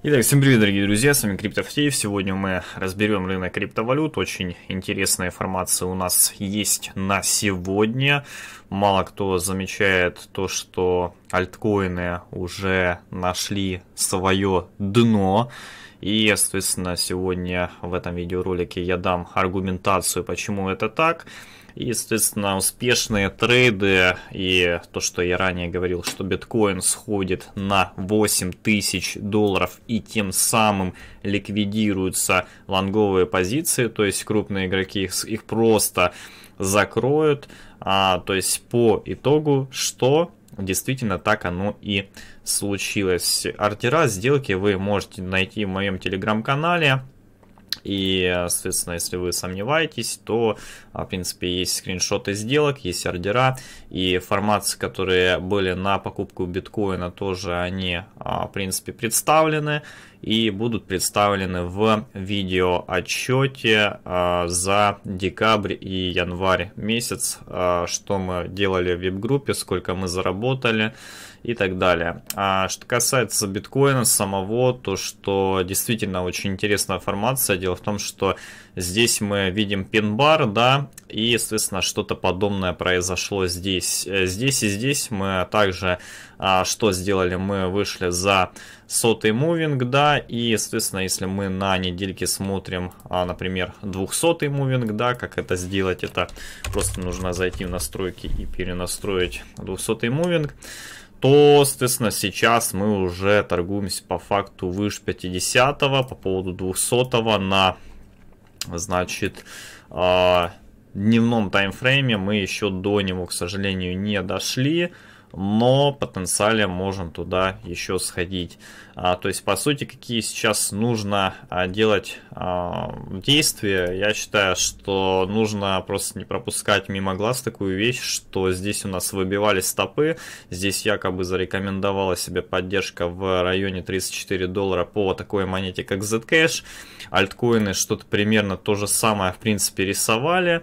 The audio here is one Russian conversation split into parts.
Итак, всем привет, дорогие друзья, с вами Криптофтеев. Сегодня мы разберем рынок криптовалют. Очень интересная информация у нас есть на сегодня. Мало кто замечает то, что альткоины уже нашли свое дно. И, соответственно, сегодня в этом видеоролике я дам аргументацию, почему это так. И, соответственно, успешные трейды и то, что я ранее говорил, что биткоин сходит на 8 тысяч долларов и тем самым ликвидируются лонговые позиции, то есть крупные игроки их, их просто закроют. А, то есть по итогу, что действительно так оно и случилось. Ордера сделки вы можете найти в моем телеграм-канале. И, соответственно, если вы сомневаетесь, то, а, в принципе, есть скриншоты сделок, есть ордера. И формации, которые были на покупку биткоина, тоже они, а, в принципе, представлены и будут представлены в видеоотчете а, за декабрь и январь месяц, а, что мы делали в вип-группе, сколько мы заработали и так далее. А что касается биткоина самого, то что действительно очень интересная формация. Дело в том, что здесь мы видим пин-бар, да, и, естественно, что-то подобное произошло здесь. Здесь и здесь мы также, а, что сделали, мы вышли за сотый мувинг, да, и, соответственно, если мы на недельке смотрим, а, например, 200 мувинг, да, как это сделать, это просто нужно зайти в настройки и перенастроить 200 мувинг, то, соответственно, сейчас мы уже торгуемся по факту выше 50 по поводу 200 на, значит, а, дневном таймфрейме мы еще до него, к сожалению, не дошли но потенциально можем туда еще сходить. А, то есть, по сути, какие сейчас нужно а, делать а, действия, я считаю, что нужно просто не пропускать мимо глаз такую вещь, что здесь у нас выбивали стопы, здесь якобы зарекомендовала себе поддержка в районе 34 доллара по такой монете, как Zcash, альткоины что-то примерно то же самое, в принципе, рисовали,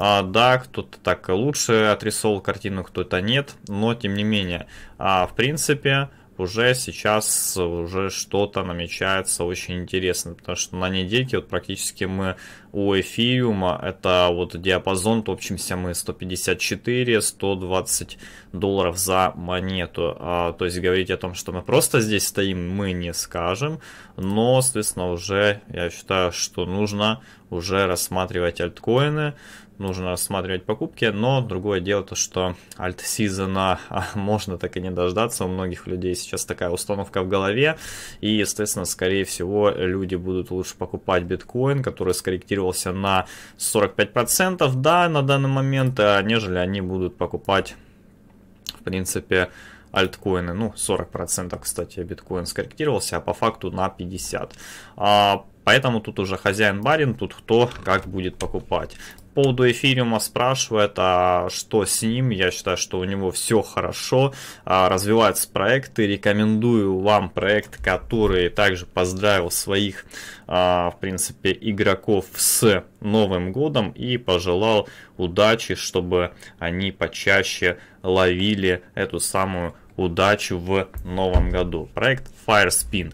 а, да, кто-то так лучше отрисовал картину, кто-то нет, но тем не менее, а, в принципе, уже сейчас уже что-то намечается очень интересно, потому что на недельке вот практически мы у эфириума, это вот диапазон, топчемся мы 154-120 долларов за монету. А, то есть говорить о том, что мы просто здесь стоим, мы не скажем, но, соответственно, уже я считаю, что нужно уже рассматривать альткоины, нужно рассматривать покупки, но другое дело то, что альт-сезона а, можно так и не дождаться, у многих людей сейчас такая установка в голове, и, естественно, скорее всего, люди будут лучше покупать биткоин, который скорректировался на 45%, да, на данный момент, а, нежели они будут покупать, в принципе, альткоины, ну, 40%, кстати, биткоин скорректировался, а по факту на 50%. Поэтому тут уже хозяин-барин, тут кто как будет покупать. По поводу эфириума спрашивает, а что с ним. Я считаю, что у него все хорошо, а, развиваются проекты. Рекомендую вам проект, который также поздравил своих, а, в принципе, игроков с Новым годом и пожелал удачи, чтобы они почаще ловили эту самую удачу в новом году. Проект Firespin.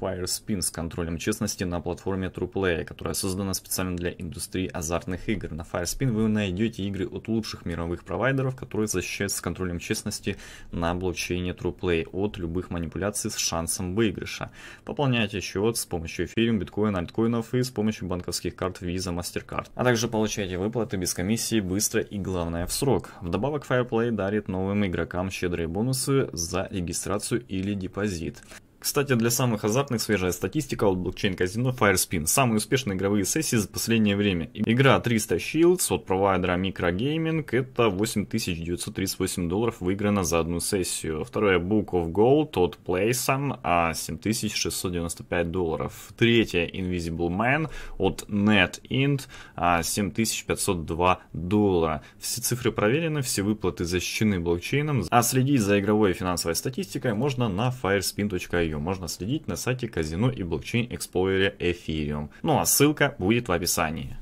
FireSpin с контролем честности на платформе TruePlay, которая создана специально для индустрии азартных игр. На FireSpin вы найдете игры от лучших мировых провайдеров, которые защищаются контролем честности на блокчейне TruePlay от любых манипуляций с шансом выигрыша. Пополняйте счет с помощью эфириум, биткоина, альткоинов и с помощью банковских карт Visa, MasterCard. А также получайте выплаты без комиссии быстро и главное в срок. Вдобавок FirePlay дарит новым игрокам щедрые бонусы за регистрацию или депозит. Кстати, для самых азартных свежая статистика от блокчейн-казино Firespin. Самые успешные игровые сессии за последнее время. Игра 300 Shields от провайдера Microgaming. Это 8938 долларов выиграно за одну сессию. Второе Book of Gold от Playsum. А 7695 долларов. Третье Invisible Man от NetInt. А 7502 доллара. Все цифры проверены, все выплаты защищены блокчейном. А следить за игровой и финансовой статистикой можно на firespin.io ее можно следить на сайте казино и блокчейн эксплойера Ethereum. Ну а ссылка будет в описании.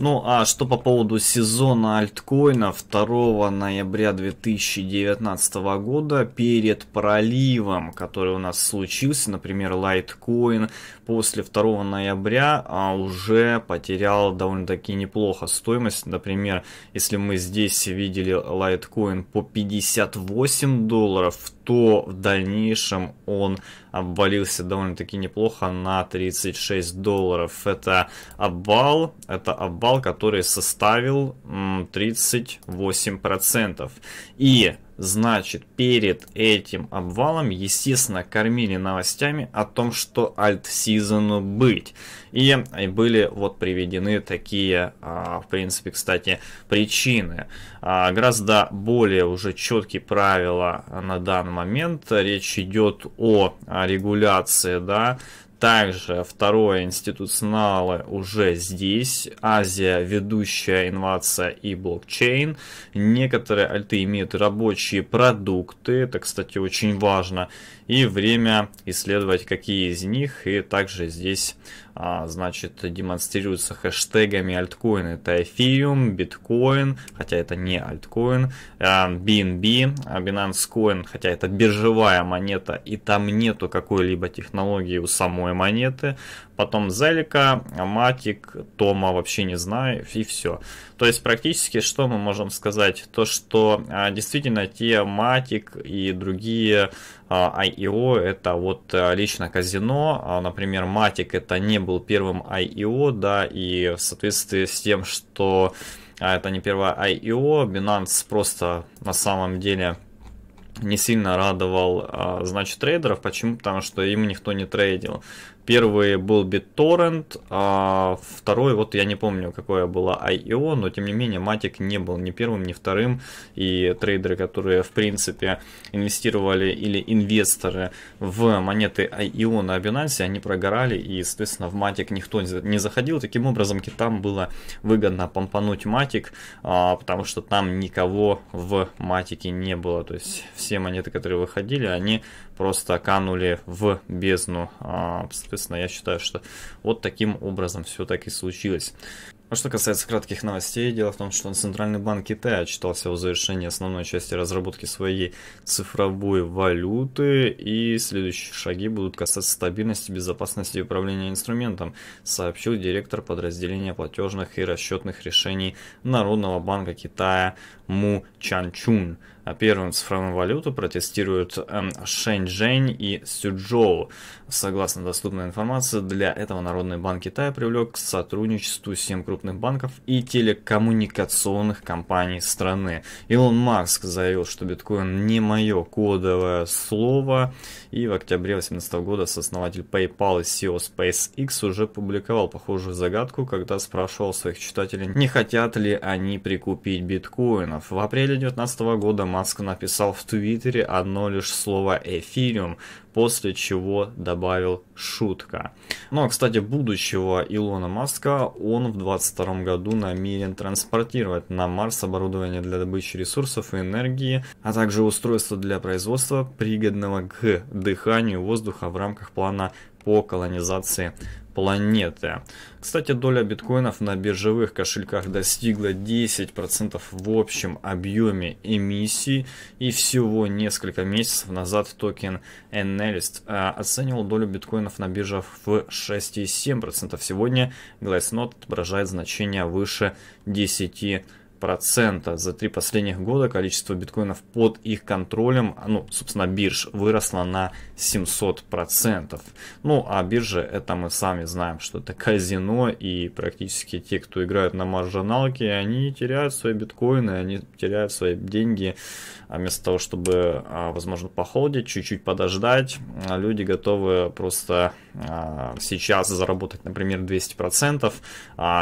Ну а что по поводу сезона альткоина 2 ноября 2019 года перед проливом, который у нас случился, например, лайткоин после 2 ноября а, уже потерял довольно-таки неплохо стоимость. Например, если мы здесь видели лайткоин по 58 долларов, то в дальнейшем он обвалился довольно-таки неплохо на 36 долларов. Это обвал, это обвал, который составил 38%. И Значит, перед этим обвалом, естественно, кормили новостями о том, что альт-сезону быть. И были вот приведены такие, а, в принципе, кстати, причины. А, гораздо более уже четкие правила на данный момент. Речь идет о а, регуляции, да, также второе институционалы уже здесь. Азия ведущая инновация и блокчейн. Некоторые альты имеют рабочие продукты. Это, кстати, очень важно. И время исследовать, какие из них. И также здесь а, значит, демонстрируются хэштегами альткоин. Это эфириум, биткоин, хотя это не альткоин, BNB, а, Binance Coin, хотя это биржевая монета, и там нету какой-либо технологии у самой монеты потом Зелика, Матик, Тома вообще не знаю, и все. То есть практически что мы можем сказать? То, что а, действительно те Матик и другие а, IEO а это вот а, лично казино, а, например, Матик это не был первым IEO, а да, и в соответствии с тем, что а, это не первое IEO, Binance просто на самом деле не сильно радовал, значит, трейдеров. Почему? Потому что им никто не трейдил. Первый был BitTorrent, а второй, вот я не помню, какое было IEO, но тем не менее Matic не был ни первым, ни вторым. И трейдеры, которые в принципе инвестировали или инвесторы в монеты IEO на Binance, они прогорали и, соответственно, в Matic никто не заходил. Таким образом, китам было выгодно помпануть Matic, а, потому что там никого в Матике не было. То есть все монеты, которые выходили, они просто канули в бездну, а, соответственно, соответственно, я считаю, что вот таким образом все так и случилось. А что касается кратких новостей, дело в том, что Центральный банк Китая отчитался о завершении основной части разработки своей цифровой валюты, и следующие шаги будут касаться стабильности, безопасности и управления инструментом, сообщил директор подразделения платежных и расчетных решений Народного банка Китая Му Чанчун. А первым цифровую валюту протестируют эм, Шэньчжэнь и Сюджоу. Согласно доступной информации, для этого Народный банк Китая привлек к сотрудничеству семь крупных крупных банков и телекоммуникационных компаний страны. Илон Маск заявил, что биткоин не мое кодовое слово, и в октябре 2018 года сооснователь PayPal и CEO SpaceX уже публиковал похожую загадку, когда спрашивал своих читателей, не хотят ли они прикупить биткоинов. В апреле 2019 года Маск написал в Твиттере одно лишь слово «эфириум», после чего добавил «шутка». Но, ну, а, кстати, будущего Илона Маска он в 20 2022 году намерен транспортировать на Марс оборудование для добычи ресурсов и энергии, а также устройство для производства, пригодного к дыханию воздуха в рамках плана по колонизации планеты. Кстати, доля биткоинов на биржевых кошельках достигла 10% в общем объеме эмиссии. и всего несколько месяцев назад токен Analyst э, оценивал долю биткоинов на биржах в 6,7%. Сегодня Glassnode отображает значение выше 10% процента за три последних года количество биткоинов под их контролем, а, ну, собственно, бирж выросло на 700%. Ну, а биржа, это мы сами знаем, что это казино, и практически те, кто играют на маржиналке, они теряют свои биткоины, они теряют свои деньги, а вместо того, чтобы, а, возможно, похолдить, чуть-чуть подождать, а, люди готовы просто а, сейчас заработать, например, 200%,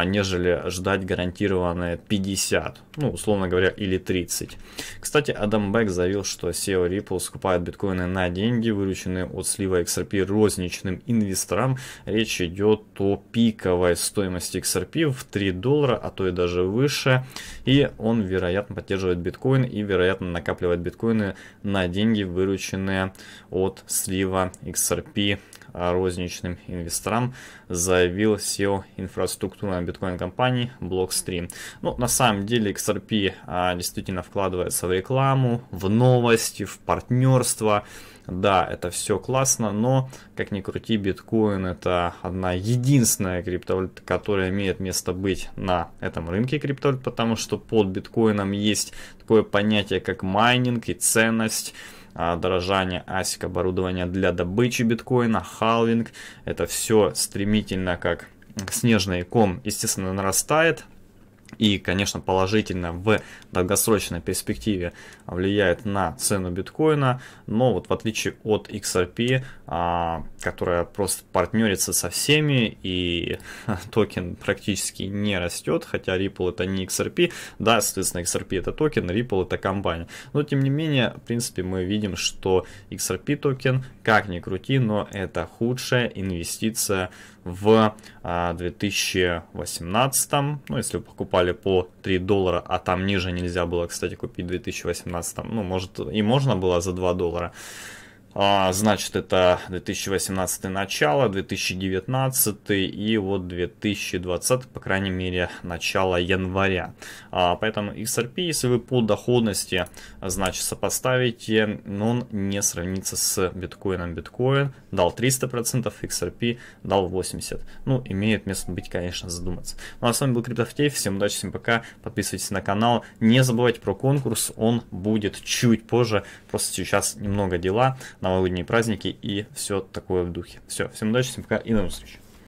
нежели ждать гарантированные 50, ну, условно говоря, или 30. Кстати, Адам Бек заявил, что SEO Ripple скупает биткоины на деньги, вырученные полученные от слива XRP розничным инвесторам, речь идет о пиковой стоимости XRP в 3 доллара, а то и даже выше. И он, вероятно, поддерживает биткоин и, вероятно, накапливает биткоины на деньги, вырученные от слива XRP розничным инвесторам, заявил SEO инфраструктурной биткоин-компании Blockstream. Ну, на самом деле XRP а, действительно вкладывается в рекламу, в новости, в партнерство. Да, это все классно, но как ни крути, биткоин это одна единственная криптовалюта, которая имеет место быть на этом рынке криптовалют, потому что под биткоином есть такое понятие, как майнинг и ценность. А, дорожание ASIC оборудования для добычи биткоина, халвинг. Это все стремительно как снежный ком, естественно, нарастает, и, конечно, положительно в долгосрочной перспективе влияет на цену биткоина, но вот в отличие от XRP, а, которая просто партнерится со всеми и токен практически не растет, хотя Ripple это не XRP, да, соответственно, XRP это токен, Ripple это компания, но тем не менее, в принципе, мы видим, что XRP токен, как ни крути, но это худшая инвестиция в 2018, а, ну, если вы покупали по 3 доллара, а там ниже нельзя было, кстати, купить в 2018, ну, может, и можно было за 2 доллара, а, значит, это 2018 начало, 2019 и вот 2020, по крайней мере, начало января. А, поэтому XRP, если вы по доходности, значит, сопоставите, он не сравнится с биткоином. Биткоин дал 300%, XRP дал 80%. Ну, имеет место быть, конечно, задуматься. Ну, а с вами был CryptoFTF, всем удачи, всем пока, подписывайтесь на канал, не забывайте про конкурс, он будет чуть позже, просто сейчас немного дела новогодние праздники и все такое в духе. Все, всем удачи, всем пока и до новых встреч.